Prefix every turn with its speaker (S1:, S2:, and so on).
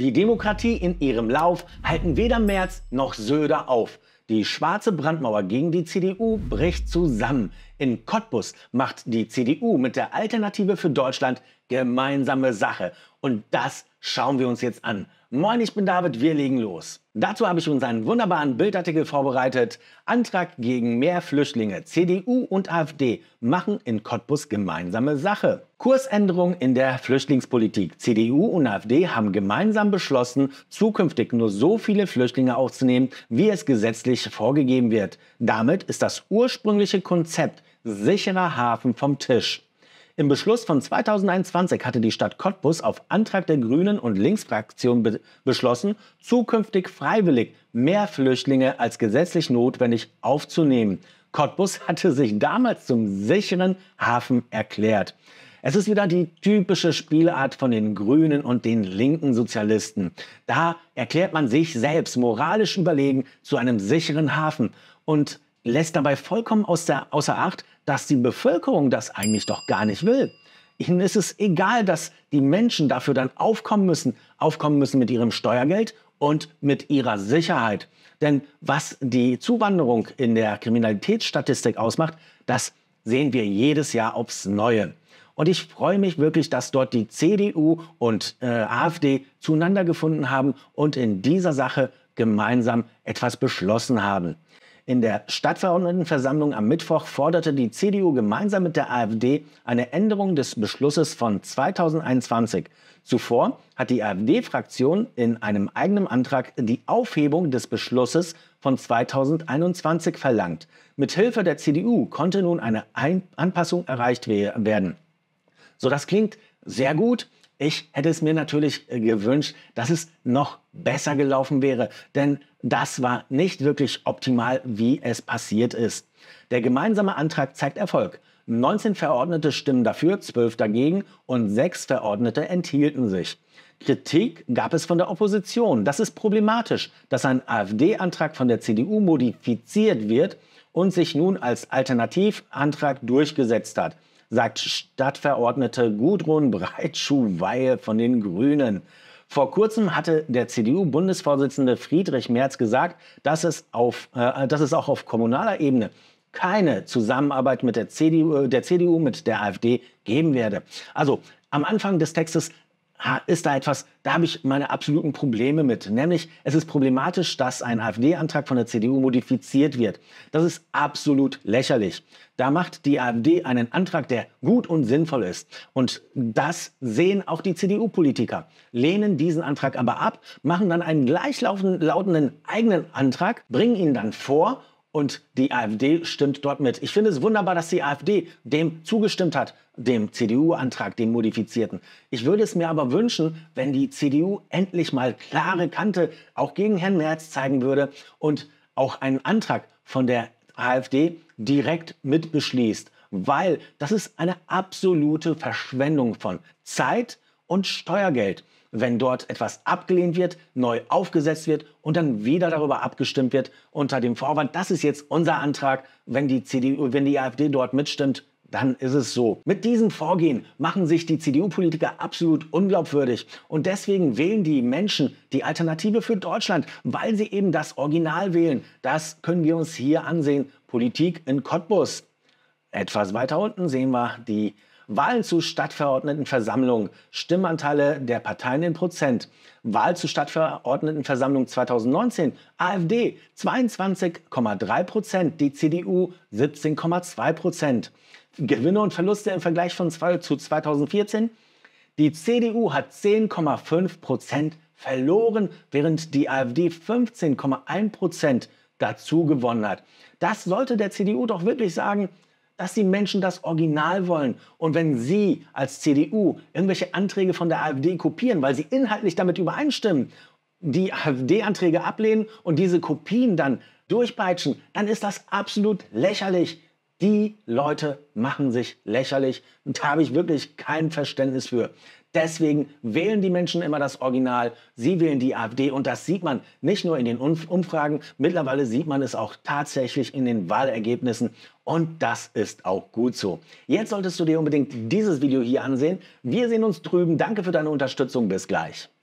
S1: Die Demokratie in ihrem Lauf halten weder Merz noch Söder auf. Die schwarze Brandmauer gegen die CDU bricht zusammen. In Cottbus macht die CDU mit der Alternative für Deutschland gemeinsame Sache. Und das schauen wir uns jetzt an. Moin, ich bin David, wir legen los. Dazu habe ich uns einen wunderbaren Bildartikel vorbereitet. Antrag gegen mehr Flüchtlinge. CDU und AfD machen in Cottbus gemeinsame Sache. Kursänderung in der Flüchtlingspolitik. CDU und AfD haben gemeinsam beschlossen, zukünftig nur so viele Flüchtlinge aufzunehmen, wie es gesetzlich vorgegeben wird. Damit ist das ursprüngliche Konzept sicherer Hafen vom Tisch. Im Beschluss von 2021 hatte die Stadt Cottbus auf Antrag der Grünen und Linksfraktion be beschlossen, zukünftig freiwillig mehr Flüchtlinge als gesetzlich notwendig aufzunehmen. Cottbus hatte sich damals zum sicheren Hafen erklärt. Es ist wieder die typische Spielart von den Grünen und den linken Sozialisten. Da erklärt man sich selbst moralisch überlegen zu einem sicheren Hafen und lässt dabei vollkommen außer, außer Acht, dass die Bevölkerung das eigentlich doch gar nicht will. Ihnen ist es egal, dass die Menschen dafür dann aufkommen müssen, aufkommen müssen mit ihrem Steuergeld und mit ihrer Sicherheit. Denn was die Zuwanderung in der Kriminalitätsstatistik ausmacht, das sehen wir jedes Jahr aufs Neue. Und ich freue mich wirklich, dass dort die CDU und äh, AfD zueinander gefunden haben und in dieser Sache gemeinsam etwas beschlossen haben. In der Stadtverordnetenversammlung am Mittwoch forderte die CDU gemeinsam mit der AfD eine Änderung des Beschlusses von 2021. Zuvor hat die AfD-Fraktion in einem eigenen Antrag die Aufhebung des Beschlusses von 2021 verlangt. Mithilfe der CDU konnte nun eine Anpassung erreicht werden. So, das klingt sehr gut. Ich hätte es mir natürlich äh, gewünscht, dass es noch besser gelaufen wäre, denn das war nicht wirklich optimal, wie es passiert ist. Der gemeinsame Antrag zeigt Erfolg. 19 Verordnete stimmen dafür, 12 dagegen und 6 Verordnete enthielten sich. Kritik gab es von der Opposition. Das ist problematisch, dass ein AfD-Antrag von der CDU modifiziert wird und sich nun als Alternativantrag durchgesetzt hat sagt Stadtverordnete Gudrun Breitschuh-Weil von den Grünen. Vor kurzem hatte der CDU-Bundesvorsitzende Friedrich Merz gesagt, dass es, auf, äh, dass es auch auf kommunaler Ebene keine Zusammenarbeit mit der CDU, äh, der CDU, mit der AfD geben werde. Also am Anfang des Textes ist da etwas, da habe ich meine absoluten Probleme mit. Nämlich, es ist problematisch, dass ein AfD-Antrag von der CDU modifiziert wird. Das ist absolut lächerlich. Da macht die AfD einen Antrag, der gut und sinnvoll ist. Und das sehen auch die CDU-Politiker, lehnen diesen Antrag aber ab, machen dann einen gleichlautenden eigenen Antrag, bringen ihn dann vor und die AfD stimmt dort mit. Ich finde es wunderbar, dass die AfD dem zugestimmt hat, dem CDU-Antrag, dem modifizierten. Ich würde es mir aber wünschen, wenn die CDU endlich mal klare Kante auch gegen Herrn Merz zeigen würde und auch einen Antrag von der AfD direkt mitbeschließt, weil das ist eine absolute Verschwendung von Zeit, und Steuergeld, wenn dort etwas abgelehnt wird, neu aufgesetzt wird und dann wieder darüber abgestimmt wird unter dem Vorwand, das ist jetzt unser Antrag, wenn die CDU, wenn die AfD dort mitstimmt, dann ist es so. Mit diesem Vorgehen machen sich die CDU-Politiker absolut unglaubwürdig. Und deswegen wählen die Menschen die Alternative für Deutschland, weil sie eben das Original wählen. Das können wir uns hier ansehen. Politik in Cottbus. Etwas weiter unten sehen wir die Wahlen zu Stadtverordnetenversammlung, Stimmanteile der Parteien in Prozent. Wahl zu Stadtverordnetenversammlung 2019, AfD 22,3 Prozent, die CDU 17,2 Prozent. Gewinne und Verluste im Vergleich von zu 2014. Die CDU hat 10,5 Prozent verloren, während die AfD 15,1 Prozent dazu gewonnen hat. Das sollte der CDU doch wirklich sagen, dass die Menschen das Original wollen. Und wenn Sie als CDU irgendwelche Anträge von der AfD kopieren, weil sie inhaltlich damit übereinstimmen, die AfD-Anträge ablehnen und diese Kopien dann durchpeitschen, dann ist das absolut lächerlich. Die Leute machen sich lächerlich und habe ich wirklich kein Verständnis für. Deswegen wählen die Menschen immer das Original. Sie wählen die AfD und das sieht man nicht nur in den Umfragen, mittlerweile sieht man es auch tatsächlich in den Wahlergebnissen und das ist auch gut so. Jetzt solltest du dir unbedingt dieses Video hier ansehen. Wir sehen uns drüben. Danke für deine Unterstützung. Bis gleich.